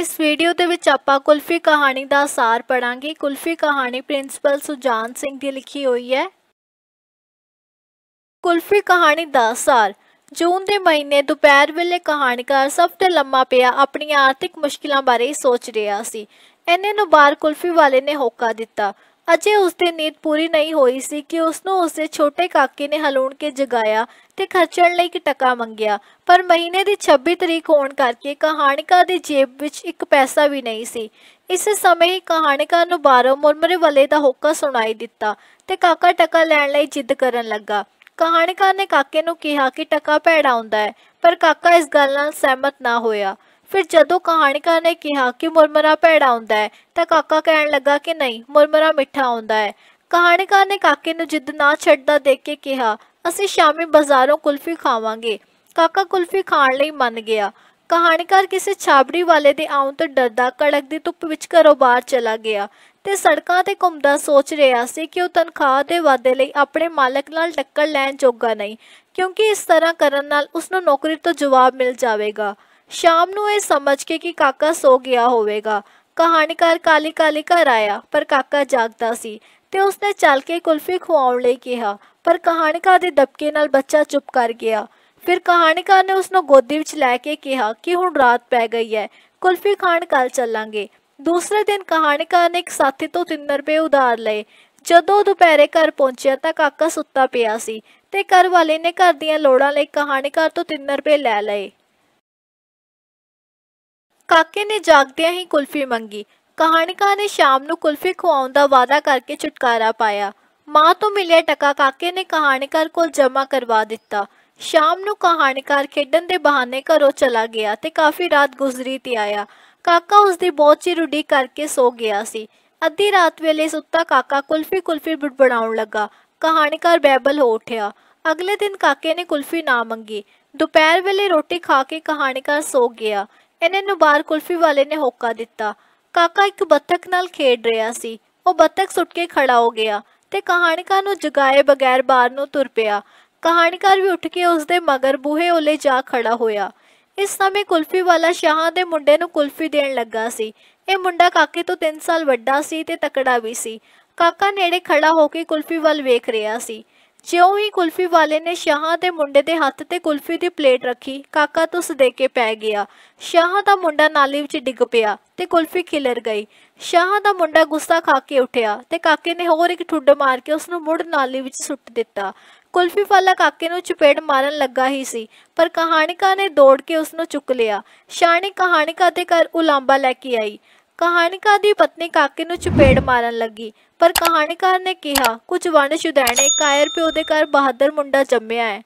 ਇਸ ਵੀਡੀਓ ਦੇ ਵਿੱਚ ਆਪਾਂ ਕੁਲਫੀ ਕਹਾਣੀ ਦਾ ਸਾਰ ਪੜਾਂਗੇ ਕੁਲਫੀ ਕਹਾਣੀ ਪ੍ਰਿੰਸੀਪਲ ਸੁਜਾਨ ਸਿੰਘ ਦੀ ਲਿਖੀ ਹੋਈ ਹੈ ਕੁਲਫੀ ਕਹਾਣੀ ਦਾ ਸਾਰ ਜੂਨ ਦੇ ਮਹੀਨੇ ਦੁਪਹਿਰ ਵੇਲੇ ਕਹਾਣੀਕਾਰ ਸਭ ਤੋਂ ਲੰਮਾ ਪਿਆ ਆਪਣੀਆਂ ਆਰਥਿਕ ਮੁਸ਼ਕਿਲਾਂ ਬਾਰੇ ਸੋਚ ਰਿਹਾ ਸੀ ਐਨੇ ਨੂੰ ਬਾਹਰ ਕੁਲਫੀ ਵਾਲੇ ਨੇ ਹੋਕਾ ਦਿੱਤਾ ਅਜੇ ਉਸ ਦੀ ਨੀਂਦ ਪੂਰੀ ਨਹੀਂ ਹੋਈ ਸੀ ਕਿ ਉਸ ਨੂੰ ਉਸ ਦੇ ਛੋਟੇ ਕਾਕੇ ਨੇ ਹਲੂਣ ਕੇ ਜਗਾਇਆ ਤੇ ਖਰਚਣ ਲਈ ਇੱਕ ਟਕਾ ਮੰਗਿਆ ਪਰ ਮਹੀਨੇ ਦੀ 26 ਤਰੀਕ ਹੋਣ ਕਰਕੇ ਕਹਾਣਿਕਾ ਦੀ ਜੇਬ ਵਿੱਚ ਇੱਕ ਪੈਸਾ ਵੀ ਨਹੀਂ ਸੀ ਇਸ ਸਮੇਂ ਹੀ ਨੂੰ ਬਾਰੋ ਮੁਰਮਰੇ ਵਾਲੇ ਦਾ ਹੋਕਾ ਸੁਣਾਈ ਦਿੱਤਾ ਤੇ ਕਾਕਾ ਟਕਾ ਲੈਣ ਲਈ ਜਿੱਦ ਕਰਨ ਲੱਗਾ ਕਹਾਣਿਕਾ ਨੇ ਕਾਕੇ ਨੂੰ ਕਿਹਾ ਕਿ ਟਕਾ ਭੈੜਾ ਹੁੰਦਾ ਹੈ ਪਰ ਕਾਕਾ ਇਸ ਗੱਲ ਨਾਲ ਸਹਿਮਤ ਨਾ ਹੋਇਆ ਫਿਰ ਜਦੋਂ ਕਹਾਣੀਕਾਰ ਨੇ ਕਿਹਾ ਕਿ ਮੁਰਮਰਾ ਭੈੜਾ ਹੁੰਦਾ ਹੈ ਤਾਂ ਕਾਕਾ ਕਹਿਣ ਲੱਗਾ ਕਿ ਨਹੀਂ ਮੁਰਮਰਾ ਮਿੱਠਾ ਹੁੰਦਾ ਹੈ ਕਹਾਣੀਕਾਰ ਨੇ ਕਾਕੇ ਨੂੰ ਜਿੱਦ ਨਾ ਛੱਡਦਾ ਦੇਖ ਕੇ ਕਿਹਾ ਅਸੀਂ ਸ਼ਾਮੀ ਬਾਜ਼ਾਰੋਂ ਕੁਲਫੀ ਖਾਵਾਂਗੇ ਕਾਕਾ ਕੁਲਫੀ ਖਾਣ ਲਈ ਮੰਨ ਗਿਆ ਕਹਾਣੀਕਾਰ ਕਿਸੇ ਛਾਬੜੀ ਵਾਲੇ ਦੇ ਆਉਣ ਤੋਂ ਡਰਦਾ ਕੜਕ ਦੀ ਧੁੱਪ ਵਿੱਚ ਘਰੋਂ ਬਾਹਰ ਚਲਾ ਗਿਆ ਤੇ ਸੜਕਾਂ ਤੇ ਘੁੰਮਦਾ ਸੋਚ ਰਿਹਾ ਸੀ ਕਿ ਉਹ ਤਨਖਾਹ ਦੇ ਵਾਅਦੇ ਲਈ ਆਪਣੇ ਮਾਲਕ ਨਾਲ ਟੱਕਰ ਲੈਣ ਜੋਗਾ ਨਹੀਂ ਕਿਉਂਕਿ ਇਸ ਤਰ੍ਹਾਂ ਕਰਨ ਨਾਲ ਉਸ ਨੂੰ ਨੌਕਰੀ ਤੋਂ ਜਵਾਬ ਮਿਲ ਜਾਵੇਗਾ ਸ਼ਾਮ ਨੂੰ ਇਹ ਸਮਝ ਕੇ ਕਿ ਕਾਕਾ ਸੋ ਗਿਆ ਹੋਵੇਗਾ ਕਹਾਣੀਕਾਰ ਕਾਲੀ ਕਾਲੀ ਘਰ ਆਇਆ ਪਰ ਕਾਕਾ ਜਾਗਦਾ ਸੀ ਤੇ ਉਸਨੇ ਚੱਲ ਕੇ ਕੁਲਫੀ ਖਵਾਉਣ ਲਈ ਕਿਹਾ ਪਰ ਕਹਾਣੀਕਾਰ ਦੇ ਦਬਕੇ ਨਾਲ ਬੱਚਾ ਚੁੱਪ ਕਰ ਗਿਆ ਫਿਰ ਕਹਾਣੀਕਾਰ ਨੇ ਉਸ ਨੂੰ ਗੋਦੀ ਵਿੱਚ ਲੈ ਕੇ ਕਿਹਾ ਕਿ ਹੁਣ ਰਾਤ ਪੈ ਗਈ ਹੈ ਕੁਲਫੀ ਖਾਣ ਕੱਲ ਚੱਲਾਂਗੇ ਦੂਸਰੇ ਦਿਨ ਕਹਾਣੀਕਾਰ ਨੇ ਇੱਕ ਸਾਥੀ ਤੋਂ 3 ਰੁਪਏ ਉਧਾਰ ਲਏ ਜਦੋਂ ਦੁਪਹਿਰੇ ਘਰ ਪਹੁੰਚਿਆ ਤਾਂ ਕਾਕਾ ਸੁੱਤਾ ਪਿਆ ਸੀ ਤੇ ਘਰ ਵਾਲੇ ਨੇ ਘਰ ਦੀਆਂ ਲੋੜਾਂ ਲਈ ਕਹਾਣੀਕਾਰ ਤੋਂ 3 ਰੁਪਏ ਲੈ ਲਏ ਕਾਕੇ ਨੇ ਜਾਗਦਿਆਂ ਹੀ ਕੁਲਫੀ ਮੰਗੀ ਕਹਾਣੀਕਾਰ ਨੇ ਸ਼ਾਮ ਨੂੰ ਕੁਲਫੀ ਖਵਾਉਣ ਦਾ ਵਾਅਦਾ ਕਰਕੇ ਛੁਟਕਾਰਾ ਪਾਇਆ ਮਾਂ ਤੋਂ ਮਿਲਿਆ ਟਕਾ ਕਾਕੇ ਨੇ ਕਹਾਣੀਕਾਰ ਕੋਲ ਜਮ੍ਹਾਂ ਕਰਵਾ ਦਿੱਤਾ ਸ਼ਾਮ ਨੂੰ ਕਹਾਣੀਕਾਰ ਖੇਡਣ ਦੇ ਬਹਾਨੇ ਘਰੋਂ ਚਲਾ ਗਿਆ ਤੇ ਕਾਫੀ ਰਾਤ ਗੁਜ਼ਰੀ ਤੇ ਆਇਆ ਕਾਕਾ ਉਸ ਦੀ ਬਹੁਤ ਚਿਰ ਉਡੀਕ ਕਰਕੇ ਸੋ ਗਿਆ ਸੀ ਅੱਧੀ ਰਾਤ ਵੇਲੇ ਸੁੱਤਾ ਕਾਕਾ ਕੁਲਫੀ ਕੁਲਫੀ ਬੜਬੜਾਉਣ ਲੱਗਾ ਕਹਾਣੀਕਾਰ ਬੈਬਲ ਹੋ ਉੱਠਿਆ ਅਗਲੇ ਦਿਨ ਕਾਕੇ ਨੇ ਕੁਲਫੀ ਨਾ ਮੰਗੀ ਦੁਪਹਿਰ ਵੇਲੇ ਰੋਟੀ ਖਾ ਕੇ ਕਹਾਣੀਕਾਰ ਸੋ ਗਿਆ ਇਹਨੇ ਬਾਹਰ ਕੁਲਫੀ ਵਾਲੇ ਨੇ ਹੋਕਾ ਦਿੱਤਾ ਕਾਕਾ ਇੱਕ ਬੱਤਖ ਨਾਲ ਖੇਡ ਰਿਹਾ ਸੀ ਉਹ ਬੱਤਖ ਸੁੱਟ ਕੇ ਖੜਾ ਹੋ ਗਿਆ ਤੇ ਕਹਾਣੀਕਾਰ ਨੂੰ ਜਗਾਏ ਬਗੈਰ ਬਾਹਰ ਨੂੰ ਤੁਰ ਪਿਆ ਕਹਾਣੀਕਾਰ ਵੀ ਉੱਠ ਕੇ ਉਸ ਦੇ ਮਗਰ ਬੂਹੇ ਓਲੇ ਜਾ ਖੜਾ ਹੋਇਆ ਇਸ ਸਮੇਂ ਕੁਲਫੀ ਵਾਲਾ ਸ਼ਾਹਾਂ ਦੇ ਮੁੰਡੇ ਨੂੰ ਕੁਲਫੀ ਦੇਣ ਲੱਗਾ ਸੀ ਇਹ ਮੁੰਡਾ ਕਾਕੇ ਤੋਂ 3 ਸਾਲ ਵੱਡਾ ਸੀ ਤੇ ਤਕੜਾ ਵੀ ਸੀ ਕਾਕਾ ਨੇੜੇ ਖੜਾ ਹੋ ਕੇ ਕੁਲਫੀ ਵੱਲ ਵੇਖ ਰਿਹਾ ਸੀ ਜਿਉਂ ਹੀ ਕੁਲਫੀ ਵਾਲੇ ਨੇ ਸ਼ਾਹਾਂ ਦੇ ਮੁੰਡੇ ਦੇ ਹੱਥ ਤੇ ਕੁਲਫੀ ਦੀ ਪਲੇਟ ਰੱਖੀ ਕਾਕਾ ਤੁਸ ਦੇ ਕੇ ਪੈ ਗਿਆ ਸ਼ਾਹਾਂ ਦਾ ਮੁੰਡਾ ਨਾਲੀ ਵਿੱਚ ਡਿੱਗ ਪਿਆ ਤੇ ਕੁਲਫੀ ਖਿਲਰ ਗਈ ਸ਼ਾਹਾਂ ਦਾ ਮੁੰਡਾ ਗੁੱਸਾ ਖਾ ਕੇ ਉੱਠਿਆ ਤੇ ਕਾਕੇ ਨੇ ਹੋਰ ਇੱਕ ਠੁੱਡ ਮਾਰ ਕੇ ਉਸ ਨੂੰ ਮੁੜ ਨਾਲੀ ਵਿੱਚ ਸੁੱਟ ਦਿੱਤਾ ਕੁਲਫੀ ਵਾਲਾ ਕਾਕੇ ਨੂੰ ਚਪੇੜ ਮਾਰਨ ਲੱਗਾ ਹੀ ਸੀ ਪਰ ਕਹਾਣੀਕਾ ਨੇ ਦੌੜ ਕੇ ਉਸ ਨੂੰ ਚੁੱਕ ਲਿਆ ਸ਼ਾਣੀ ਕਹਾਣੀਕਾ ਦੇ ਘਰ ਉਲਾਂਬਾ ਲੈ ਕੇ ਆਈ ਕਹਾਣੀਕਾਰ ਦੀ ਪਤਨੀ ਕਾਕੇ ਨੂੰ ਚਪੇੜ ਮਾਰਨ ਲੱਗੀ ਪਰ ਕਹਾਣੀਕਾਰ ਨੇ ਕਿਹਾ ਕੁਝ ਵੰਡ ਸ਼ੁਦੈਣੇ ਕਾਇਰ ਪਿਓ ਦੇ ਘਰ ਬਹਾਦਰ ਮੁੰਡਾ ਜੰਮਿਆ ਹੈ